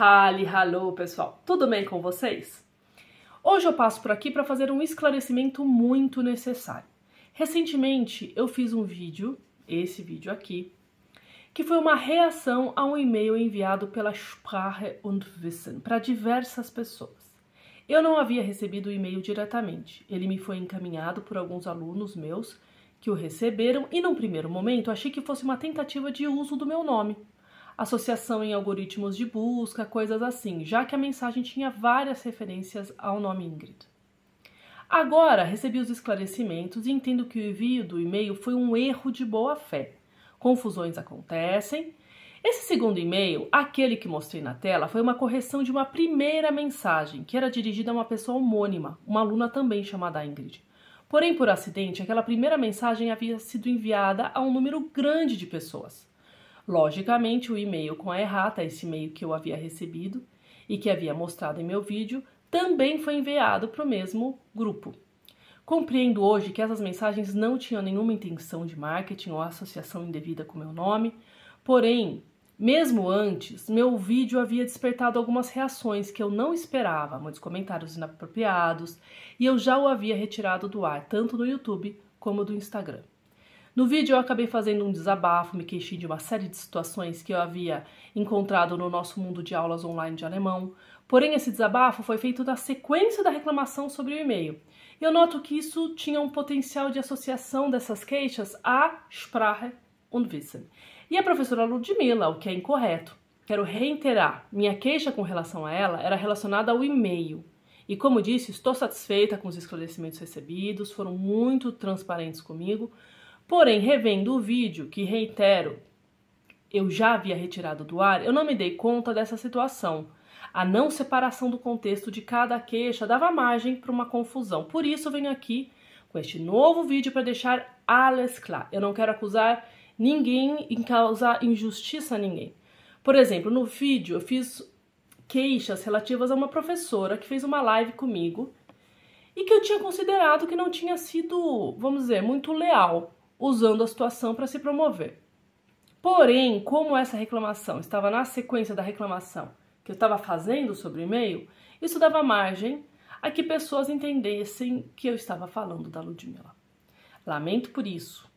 Hali, ralou, pessoal. Tudo bem com vocês? Hoje eu passo por aqui para fazer um esclarecimento muito necessário. Recentemente eu fiz um vídeo, esse vídeo aqui, que foi uma reação a um e-mail enviado pela Sprache und Wissen para diversas pessoas. Eu não havia recebido o e-mail diretamente. Ele me foi encaminhado por alguns alunos meus que o receberam e num primeiro momento achei que fosse uma tentativa de uso do meu nome associação em algoritmos de busca, coisas assim, já que a mensagem tinha várias referências ao nome Ingrid. Agora recebi os esclarecimentos e entendo que o envio do e-mail foi um erro de boa fé. Confusões acontecem. Esse segundo e-mail, aquele que mostrei na tela, foi uma correção de uma primeira mensagem que era dirigida a uma pessoa homônima, uma aluna também chamada Ingrid. Porém, por acidente, aquela primeira mensagem havia sido enviada a um número grande de pessoas. Logicamente, o e-mail com a errata, esse e-mail que eu havia recebido e que havia mostrado em meu vídeo, também foi enviado para o mesmo grupo. Compreendo hoje que essas mensagens não tinham nenhuma intenção de marketing ou associação indevida com meu nome, porém, mesmo antes, meu vídeo havia despertado algumas reações que eu não esperava, muitos comentários inapropriados, e eu já o havia retirado do ar, tanto no YouTube como do Instagram. No vídeo eu acabei fazendo um desabafo, me queixei de uma série de situações que eu havia encontrado no nosso mundo de aulas online de alemão. Porém, esse desabafo foi feito na sequência da reclamação sobre o e-mail. Eu noto que isso tinha um potencial de associação dessas queixas à Sprache und Wissen. E a professora Ludmilla, o que é incorreto. Quero reiterar, minha queixa com relação a ela era relacionada ao e-mail. E como disse, estou satisfeita com os esclarecimentos recebidos, foram muito transparentes comigo, Porém, revendo o vídeo, que reitero, eu já havia retirado do ar, eu não me dei conta dessa situação. A não separação do contexto de cada queixa dava margem para uma confusão. Por isso, venho aqui com este novo vídeo para deixar alles klar. Eu não quero acusar ninguém em causar injustiça a ninguém. Por exemplo, no vídeo eu fiz queixas relativas a uma professora que fez uma live comigo e que eu tinha considerado que não tinha sido, vamos dizer, muito leal usando a situação para se promover. Porém, como essa reclamação estava na sequência da reclamação que eu estava fazendo sobre e-mail, isso dava margem a que pessoas entendessem que eu estava falando da Ludmilla. Lamento por isso,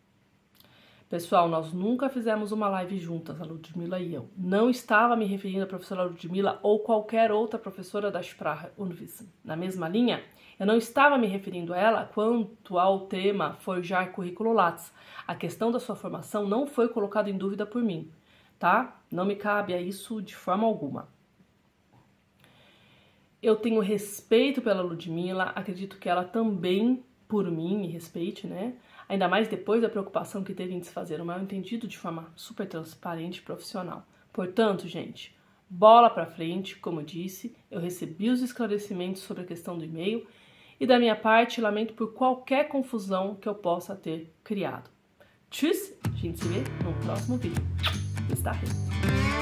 Pessoal, nós nunca fizemos uma live juntas, a Ludmilla e eu. Não estava me referindo à professora Ludmilla ou qualquer outra professora da Sprache Unwissen. Na mesma linha, eu não estava me referindo a ela quanto ao tema forjar currículo Lattes. A questão da sua formação não foi colocada em dúvida por mim, tá? Não me cabe a isso de forma alguma. Eu tenho respeito pela Ludmilla, acredito que ela também, por mim, me respeite, né? ainda mais depois da preocupação que teve em desfazer o mal-entendido de forma super transparente e profissional. Portanto, gente, bola para frente, como disse, eu recebi os esclarecimentos sobre a questão do e-mail e da minha parte lamento por qualquer confusão que eu possa ter criado. Tchuss! a gente se vê no próximo vídeo. Bis